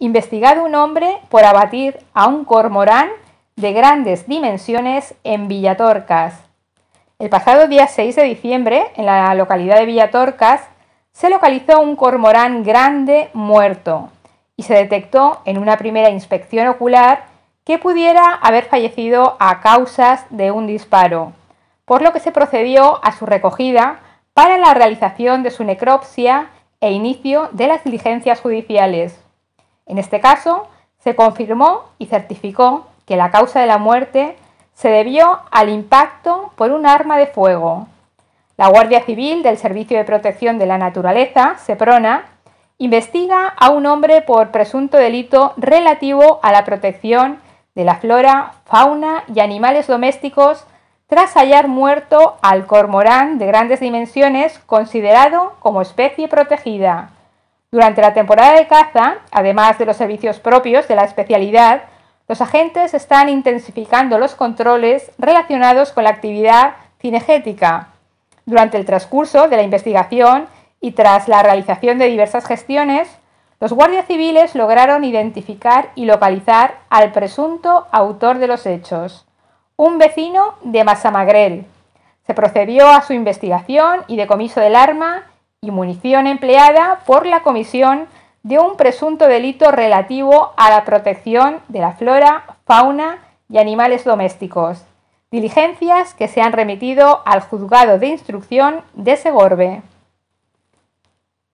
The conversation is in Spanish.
investigado un hombre por abatir a un cormorán de grandes dimensiones en Villatorcas. El pasado día 6 de diciembre, en la localidad de Villatorcas, se localizó un cormorán grande muerto y se detectó en una primera inspección ocular que pudiera haber fallecido a causas de un disparo, por lo que se procedió a su recogida para la realización de su necropsia e inicio de las diligencias judiciales. En este caso, se confirmó y certificó que la causa de la muerte se debió al impacto por un arma de fuego. La Guardia Civil del Servicio de Protección de la Naturaleza, SEPRONA, investiga a un hombre por presunto delito relativo a la protección de la flora, fauna y animales domésticos tras hallar muerto al cormorán de grandes dimensiones considerado como especie protegida. Durante la temporada de caza, además de los servicios propios de la especialidad, los agentes están intensificando los controles relacionados con la actividad cinegética. Durante el transcurso de la investigación y tras la realización de diversas gestiones, los guardias civiles lograron identificar y localizar al presunto autor de los hechos, un vecino de Masamagrel. Se procedió a su investigación y decomiso del arma y munición empleada por la comisión de un presunto delito relativo a la protección de la flora, fauna y animales domésticos. Diligencias que se han remitido al juzgado de instrucción de Segorbe.